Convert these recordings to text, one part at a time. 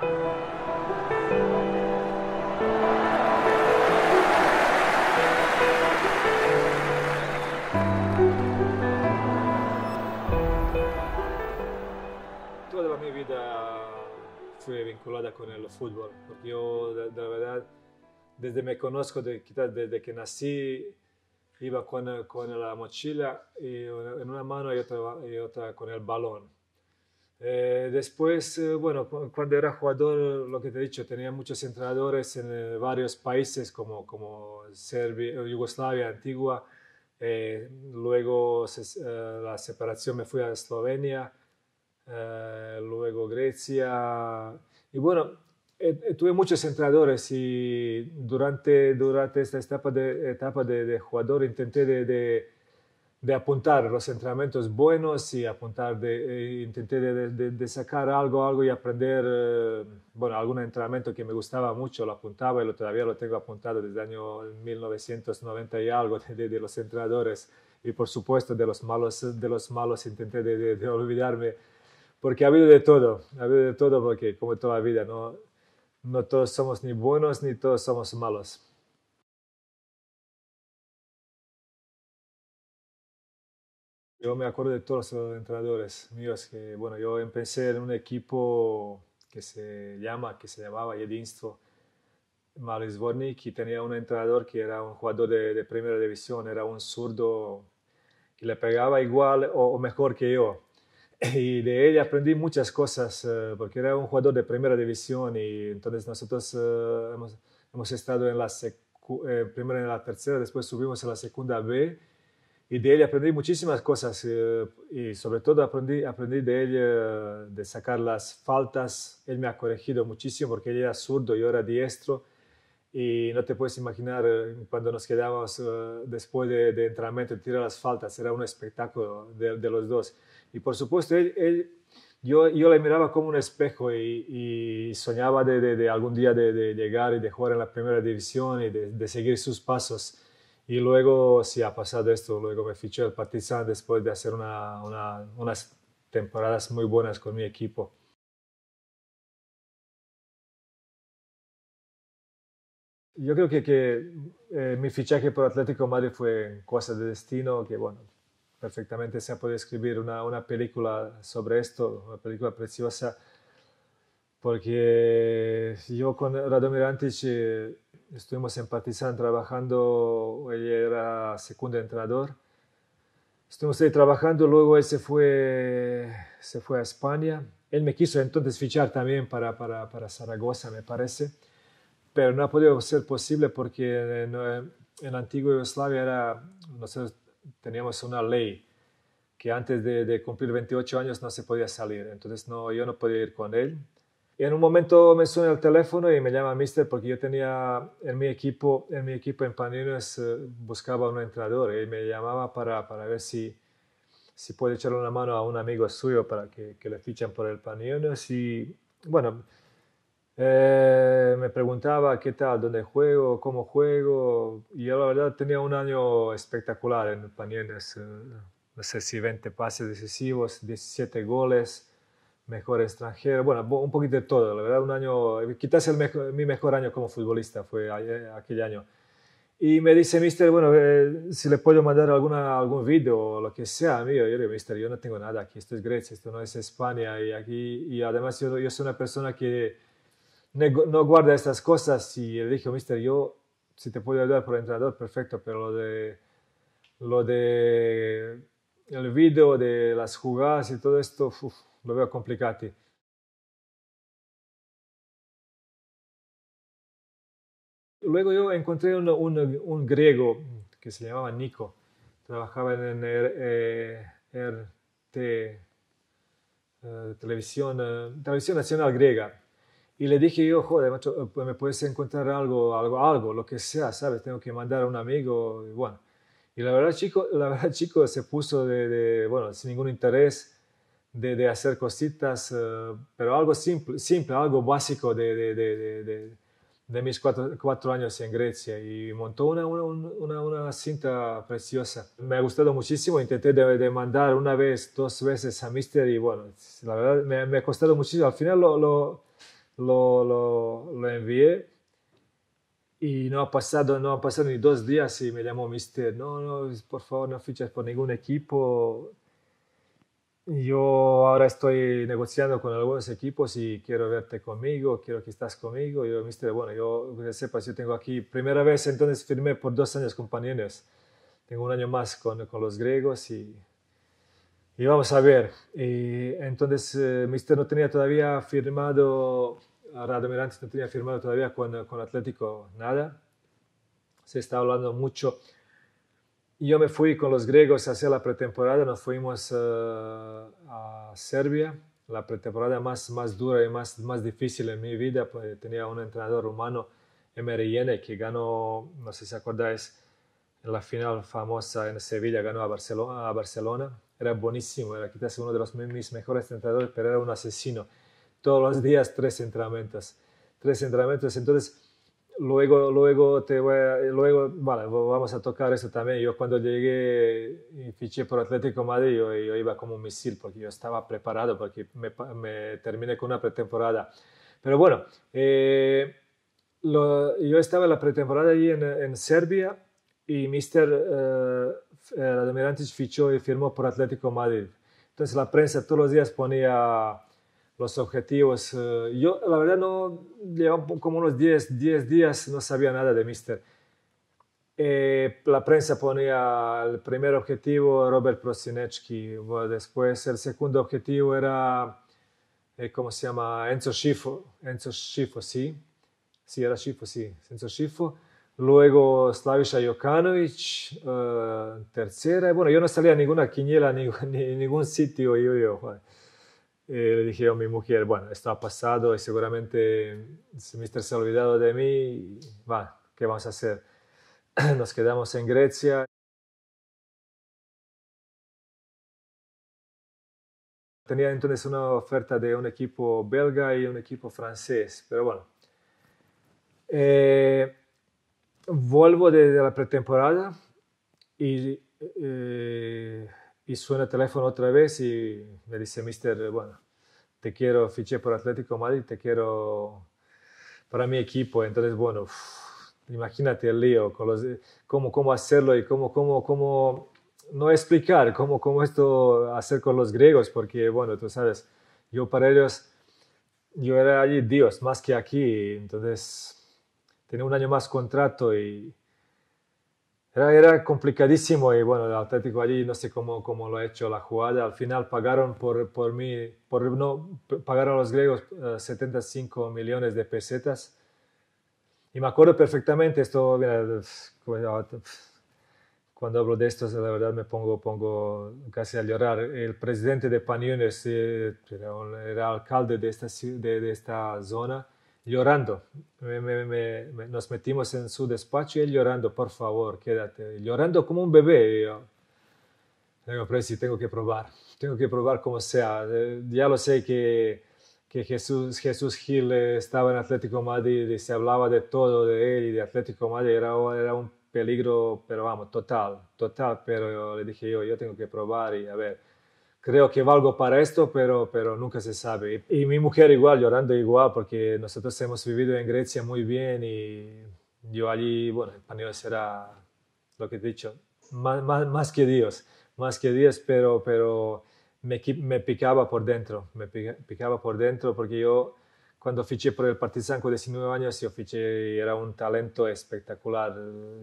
Toda mi vida fue vinculada con el fútbol, porque yo, de, verdad, desde me conozco, de, quizás desde que nací, iba con, con la mochila y en una mano y otra con el balón eh, después, eh, bueno, cuando era jugador, lo que te he dicho, tenía muchos entrenadores en eh, varios países como, como Serbia, Yugoslavia antigua. luego la separación me fui a Eslovenia, luego Grecia. Y bueno, tuve muchos entrenadores y durante, durante esta etapa de, etapa de, jugador intenté de de apuntar los entrenamientos buenos y apuntar, de, eh, intenté de, sacar algo, algo y aprender, eh, bueno, algún entrenamiento que me gustaba mucho, lo apuntaba y todavía lo tengo apuntado desde el año 1990 y algo de, los entrenadores y por supuesto de los malos, de los malos intenté de, olvidarme, porque ha habido de todo, ha habido de todo porque como toda vida, no, no todos somos ni buenos ni todos somos malos Yo me acuerdo de todos los entrenadores míos que, bueno, yo empecé en un equipo que se llama, que se llamaba Jedinstvo Maris Vornik y tenía un entrenador que era un jugador de, primera división, era un zurdo que le pegaba igual o, mejor que yo. Y de él aprendí muchas cosas eh, porque era un jugador de primera división y entonces nosotros eh, hemos, estado en la eh, primera, en la tercera, después subimos a la segunda B y de él aprendí muchísimas cosas eh, y sobre todo aprendí, aprendí de él eh, de sacar las faltas. Él me ha corregido muchísimo porque él era zurdo, yo era diestro y no te puedes imaginar eh, cuando nos quedábamos después de, de, entrenamiento tirar las faltas, era un espectáculo de, los dos. Y por supuesto, él, yo, yo le miraba como un espejo y, soñaba de, de, algún día de, llegar y de jugar en la primera división y de seguir sus pasos y luego, si ha pasado esto, luego me fiché el Partizan después de hacer unas temporadas muy buenas con mi equipo. Yo creo que, que eh, mi fichaje por Atlético Madrid fue cosa de destino, que bueno, perfectamente se ha podido escribir una, una película sobre esto, una película preciosa, porque yo con Radomir Antic... Eh, estuvimos empatizando, trabajando, él era segundo entrenador. Estuvimos ahí trabajando, luego él se fue, se fue a España. Él me quiso entonces fichar también para, para, para Zaragoza, me parece, pero no ha podido ser posible porque en, la antigua Yugoslavia nosotros teníamos una ley que antes de, cumplir 28 años no se podía salir, entonces no, yo no podía ir con él y en un momento me suena el teléfono y me llama Mister porque yo tenía en mi equipo, en mi equipo en Panines, eh, buscaba un entrenador y me llamaba para, para ver si, si puede echarle una mano a un amigo suyo para que, que le fichen por el Panines. Y bueno, eh, me preguntaba qué tal, dónde juego, cómo juego. Y yo la verdad tenía un año espectacular en Panines, eh, no sé si 20 pases decisivos, 17 goles mejor extranjero, bueno, un poquito de todo, la verdad, un año, quizás el mi mejor año como futbolista fue eh, aquel año. Y me dice, mister, bueno, eh, si le puedo mandar alguna, algún video o lo que sea, mío. Yo digo, mister, yo no tengo nada aquí, esto es Grecia, esto no es España, y aquí, y además yo, yo soy una persona que no guarda estas cosas, y le dije, mister, yo, si te puedo ayudar por entrenador, perfecto, pero lo de, lo de el video, de las jugadas y todo esto, uf, lo veo complicado. Luego yo encontré un, un, griego que se llamaba Nico, trabajaba en RT, er, eh, eh, eh, televisión, nacional griega. Y le dije yo, joder, pues me puedes encontrar algo, algo, algo, lo que sea, ¿sabes? Tengo que mandar a un amigo, y bueno. Y la verdad, chico, la verdad, chico se puso de bueno, sin ningún interés, de, hacer cositas, eh, pero algo simple, simple, algo básico de, mis cuatro, años en Grecia y montó una, cinta preciosa. Me ha gustado muchísimo, intenté de, mandar una vez, dos veces a Mister y bueno, la verdad me, ha costado muchísimo. Al final lo, lo, envié y no ha pasado, no ha pasado ni dos días y me llamó Mister, no, no, por favor no fichas por ningún equipo, yo ahora estoy negociando con algunos equipos y quiero verte conmigo, quiero que estás conmigo. yo, mister, bueno, yo que sepas, yo tengo aquí, primera vez entonces firmé por dos años con Tengo un año más con, los griegos y, y, vamos a ver. Y entonces, eh, mister no tenía todavía firmado, Radomir antes no tenía firmado todavía con, con Atlético nada. Se está hablando mucho y yo me fui con los griegos a hacer la pretemporada, nos fuimos eh, a Serbia, la pretemporada más, más dura y más, más difícil en mi vida. Pues, tenía un entrenador rumano, Emery Yene, que ganó, no sé si acordáis, en la final famosa en Sevilla, ganó a Barcelona. A Barcelona. Era buenísimo, era quizás uno de los, mis mejores entrenadores, pero era un asesino. Todos los días tres entrenamientos. Tres entrenamientos. Entonces, luego, luego, te voy luego, vale, vamos a tocar eso también. Yo cuando llegué y fiché por Atlético Madrid, yo, yo, iba como un misil porque yo estaba preparado, porque me, terminé con una pretemporada. Pero bueno, eh, yo estaba en la pretemporada allí en, Serbia y Mister eh, fichó y firmó por Atlético Madrid. Entonces la prensa todos los días ponía los objetivos. Eh, yo, la verdad, no llevaba como unos 10, 10 días, no sabía nada de Mister. Eh, la prensa ponía el primer objetivo, Robert Prosinecki. Después, el segundo objetivo era, eh, ¿cómo se llama? Enzo Schifo. Enzo sí. Sí, era Schifo, sí. Enzo Luego Slaviša Jokanović, eh, tercera. Bueno, yo no salía a ninguna quiniela, ni, ningún sitio. Y yo, eh, le dije a mi mujer, bueno, esto ha pasado y seguramente el semestre se ha olvidado de mí. Va, ¿qué vamos a hacer? Nos quedamos en Grecia. Tenía entonces una oferta de un equipo belga y un equipo francés, pero bueno. Eh, vuelvo de, la pretemporada y eh, y suena el teléfono otra vez y me dice, mister, bueno, te quiero, fiché por Atlético Madrid, te quiero para mi equipo. Entonces, bueno, imagínate el lío, con cómo, cómo hacerlo y cómo, cómo, cómo no explicar cómo, cómo esto hacer con los griegos, porque, bueno, tú sabes, yo para ellos, yo era allí Dios, más que aquí, entonces tenía un año más contrato y era, era, complicadísimo y bueno, el Atlético allí no sé cómo, cómo lo ha hecho la jugada. Al final pagaron por, por mí, por, no, a los griegos 75 eh, millones de pesetas. Y me acuerdo perfectamente, esto, pues, ah, cuando hablo de esto, la verdad me pongo, pongo casi a llorar. El presidente de Paniones era, alcalde de esta, de esta zona llorando. nos metimos en su despacho y él llorando, por favor, quédate. Llorando como un bebé. yo, digo, pero tengo que probar, tengo que probar como sea. Ya lo sé que, que Jesús, Jesús Gil estaba en Atlético Madrid y se hablaba de todo de él y de Atlético Madrid. Era, era un peligro, pero vamos, total, total. Pero le dije yo, yo tengo que probar y a ver creo que valgo para esto, pero, pero nunca se sabe. Y, mi mujer igual, llorando igual, porque nosotros hemos vivido en Grecia muy bien y yo allí, bueno, el español será lo que he dicho, más, más, que Dios, más que Dios, pero, pero me, me picaba por dentro, me picaba por dentro porque yo cuando fiché por el Partizan con 19 años, yo fiché, era un talento espectacular,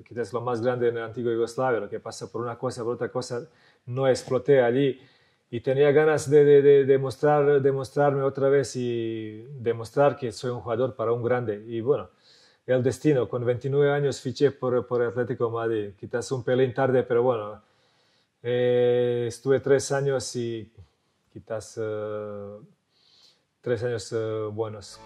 quizás lo más grande en el antiguo Yugoslavia, lo que pasa por una cosa, por otra cosa, no exploté allí y tenía ganas de, de, otra vez y demostrar que soy un jugador para un grande. Y bueno, el destino, con 29 años fiché por, por Atlético Madrid, quizás un pelín tarde, pero bueno, eh, estuve tres años y quizás eh, tres años eh, buenos.